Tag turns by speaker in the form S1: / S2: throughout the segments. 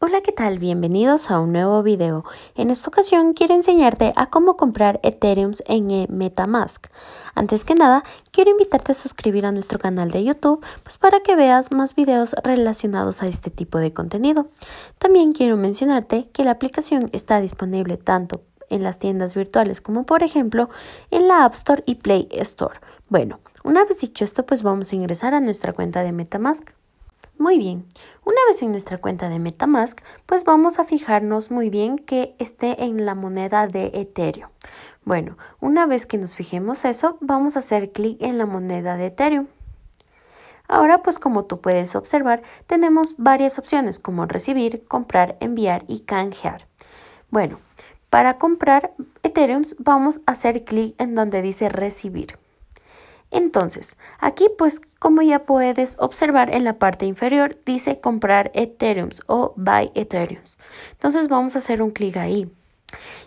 S1: Hola, ¿qué tal? Bienvenidos a un nuevo video. En esta ocasión quiero enseñarte a cómo comprar Ethereum en e Metamask. Antes que nada, quiero invitarte a suscribir a nuestro canal de YouTube pues para que veas más videos relacionados a este tipo de contenido. También quiero mencionarte que la aplicación está disponible tanto en las tiendas virtuales como por ejemplo en la App Store y Play Store. Bueno, una vez dicho esto, pues vamos a ingresar a nuestra cuenta de Metamask. Muy bien, una vez en nuestra cuenta de Metamask, pues vamos a fijarnos muy bien que esté en la moneda de Ethereum. Bueno, una vez que nos fijemos eso, vamos a hacer clic en la moneda de Ethereum. Ahora, pues como tú puedes observar, tenemos varias opciones como recibir, comprar, enviar y canjear. Bueno, para comprar Ethereum vamos a hacer clic en donde dice recibir. Entonces, aquí pues como ya puedes observar en la parte inferior dice comprar Ethereum o buy Ethereum. Entonces vamos a hacer un clic ahí.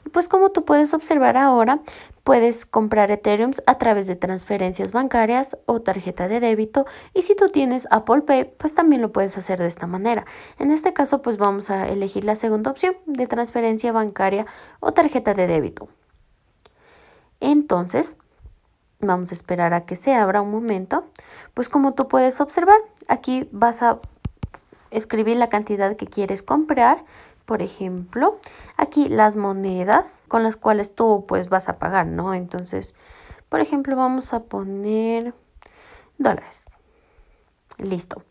S1: Y pues como tú puedes observar ahora, puedes comprar Ethereum a través de transferencias bancarias o tarjeta de débito y si tú tienes Apple Pay, pues también lo puedes hacer de esta manera. En este caso, pues vamos a elegir la segunda opción de transferencia bancaria o tarjeta de débito. Entonces, Vamos a esperar a que se abra un momento. Pues como tú puedes observar, aquí vas a escribir la cantidad que quieres comprar. Por ejemplo, aquí las monedas con las cuales tú pues vas a pagar, ¿no? Entonces, por ejemplo, vamos a poner dólares. Listo.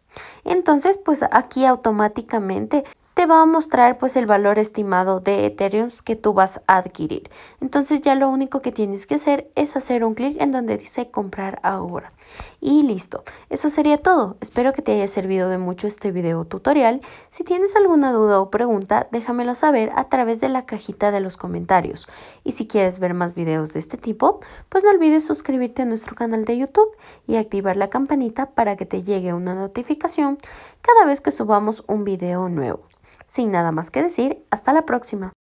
S1: Entonces, pues aquí automáticamente te va a mostrar pues el valor estimado de Ethereum que tú vas a adquirir. Entonces ya lo único que tienes que hacer es hacer un clic en donde dice comprar ahora. Y listo, eso sería todo. Espero que te haya servido de mucho este video tutorial. Si tienes alguna duda o pregunta, déjamelo saber a través de la cajita de los comentarios. Y si quieres ver más videos de este tipo, pues no olvides suscribirte a nuestro canal de YouTube y activar la campanita para que te llegue una notificación cada vez que subamos un video nuevo. Sin nada más que decir, hasta la próxima.